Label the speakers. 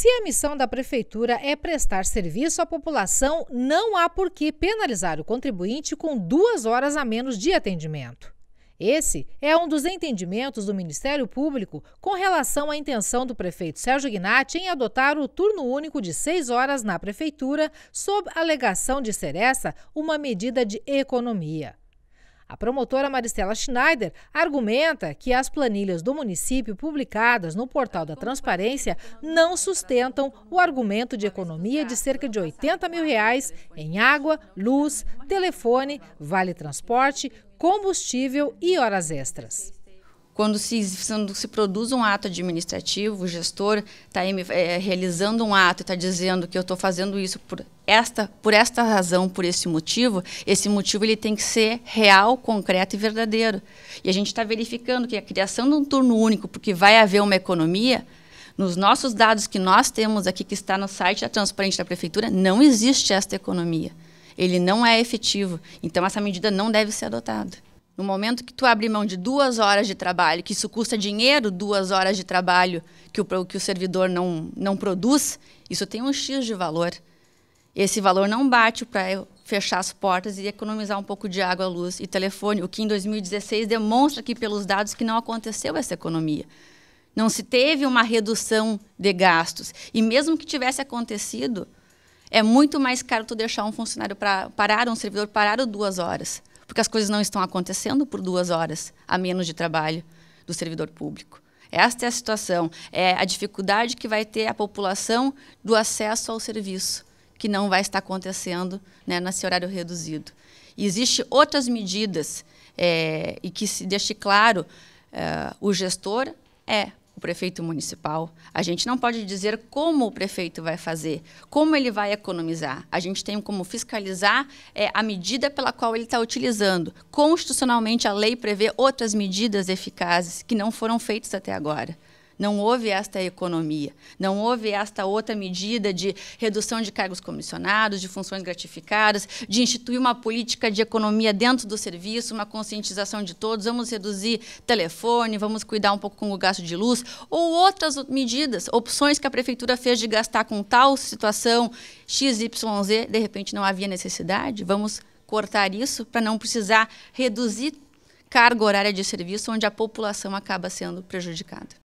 Speaker 1: Se a missão da Prefeitura é prestar serviço à população, não há por que penalizar o contribuinte com duas horas a menos de atendimento. Esse é um dos entendimentos do Ministério Público com relação à intenção do prefeito Sérgio Gnatti em adotar o turno único de seis horas na Prefeitura, sob alegação de ser essa uma medida de economia. A promotora Maristela Schneider argumenta que as planilhas do município publicadas no portal da Transparência não sustentam o argumento de economia de cerca de 80 mil reais em água, luz, telefone, vale transporte, combustível e horas extras.
Speaker 2: Quando se, quando se produz um ato administrativo, o gestor está é, realizando um ato, e está dizendo que eu estou fazendo isso por esta, por esta razão, por esse motivo, esse motivo ele tem que ser real, concreto e verdadeiro. E a gente está verificando que a criação de um turno único, porque vai haver uma economia, nos nossos dados que nós temos aqui, que está no site da Transparente da Prefeitura, não existe esta economia. Ele não é efetivo. Então, essa medida não deve ser adotada. No momento que tu abre mão de duas horas de trabalho, que isso custa dinheiro, duas horas de trabalho que o, que o servidor não, não produz, isso tem um X de valor. Esse valor não bate para fechar as portas e economizar um pouco de água, luz e telefone, o que em 2016 demonstra que, pelos dados, que não aconteceu essa economia. Não se teve uma redução de gastos. E mesmo que tivesse acontecido, é muito mais caro tu deixar um funcionário pra, parar, um servidor parado duas horas porque as coisas não estão acontecendo por duas horas a menos de trabalho do servidor público. Esta é a situação, é a dificuldade que vai ter a população do acesso ao serviço, que não vai estar acontecendo né, nesse horário reduzido. Existem outras medidas, é, e que se deixe claro, é, o gestor é o prefeito municipal. A gente não pode dizer como o prefeito vai fazer, como ele vai economizar. A gente tem como fiscalizar é, a medida pela qual ele está utilizando. Constitucionalmente, a lei prevê outras medidas eficazes que não foram feitas até agora. Não houve esta economia, não houve esta outra medida de redução de cargos comissionados, de funções gratificadas, de instituir uma política de economia dentro do serviço, uma conscientização de todos, vamos reduzir telefone, vamos cuidar um pouco com o gasto de luz, ou outras medidas, opções que a prefeitura fez de gastar com tal situação XYZ, de repente não havia necessidade, vamos cortar isso para não precisar reduzir carga horária de serviço onde a população acaba sendo prejudicada.